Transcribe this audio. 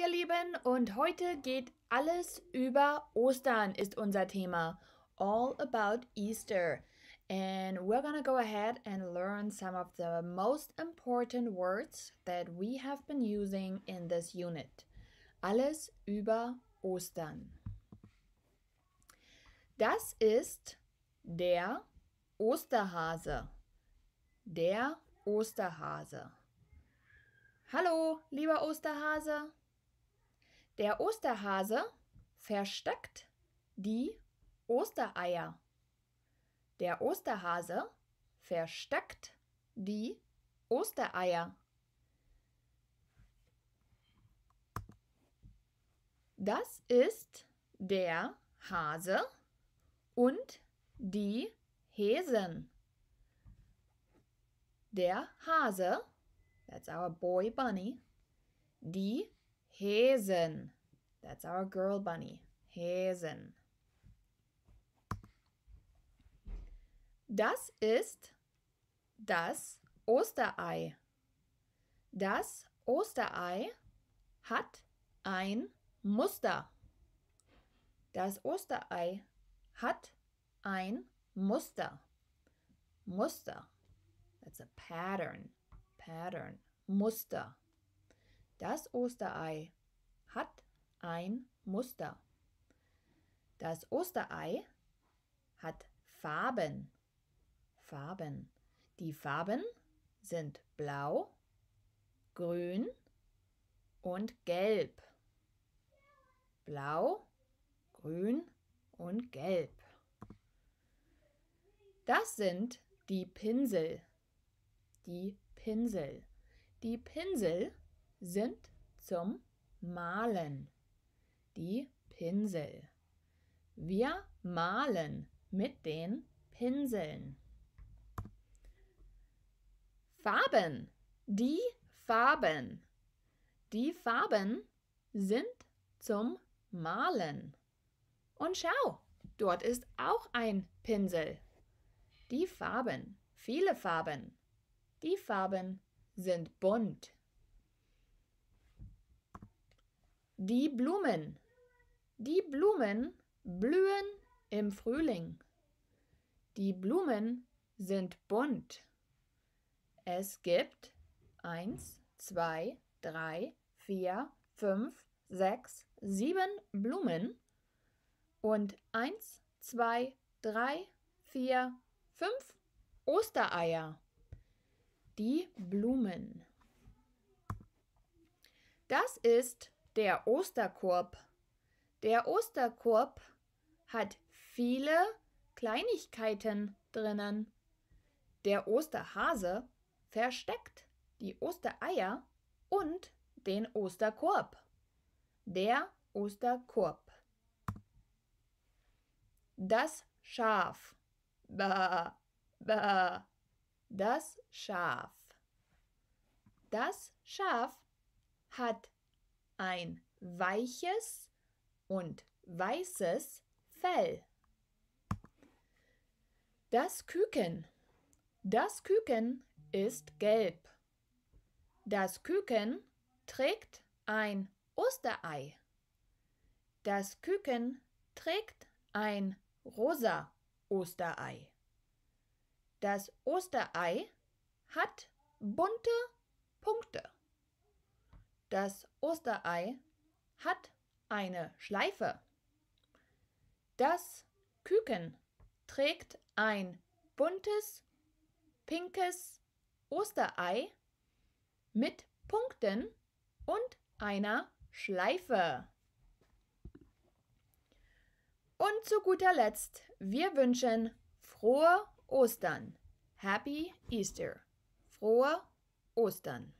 ihr Lieben, und heute geht alles über Ostern ist unser Thema. All about Easter. And we're gonna go ahead and learn some of the most important words that we have been using in this unit. Alles über Ostern. Das ist der Osterhase. Der Osterhase. Hallo, lieber Osterhase. Der Osterhase versteckt die Ostereier. Der Osterhase versteckt die Ostereier. Das ist der Hase und die Häsen. Der Hase, that's our boy bunny, die Hazen. That's our girl bunny. Hazen. Das ist das Osterei. Das Osterei hat ein Muster. Das Osterei hat ein Muster. Muster. That's a pattern. Pattern. Muster. Das Osterei hat ein Muster. Das Osterei hat Farben. Farben. Die Farben sind blau, grün und gelb. Blau, grün und gelb. Das sind die Pinsel. Die Pinsel. Die Pinsel sind zum Malen die Pinsel. Wir malen mit den Pinseln. Farben. Die Farben. Die Farben sind zum Malen. Und schau, dort ist auch ein Pinsel. Die Farben, viele Farben. Die Farben sind bunt. Die Blumen. Die Blumen blühen im Frühling. Die Blumen sind bunt. Es gibt 1, 2, 3, 4, 5, 6, 7 Blumen und 1, 2, 3, 4, 5 Ostereier. Die Blumen. Das ist der Osterkorb. Der Osterkorb hat viele Kleinigkeiten drinnen. Der Osterhase versteckt die Ostereier und den Osterkorb. Der Osterkorb. Das Schaf. Ba, ba. Das Schaf. Das Schaf hat ein weiches und weißes Fell. Das Küken. Das Küken ist gelb. Das Küken trägt ein Osterei. Das Küken trägt ein rosa Osterei. Das Osterei hat bunte das Osterei hat eine Schleife. Das Küken trägt ein buntes, pinkes Osterei mit Punkten und einer Schleife. Und zu guter Letzt, wir wünschen frohe Ostern. Happy Easter. Frohe Ostern.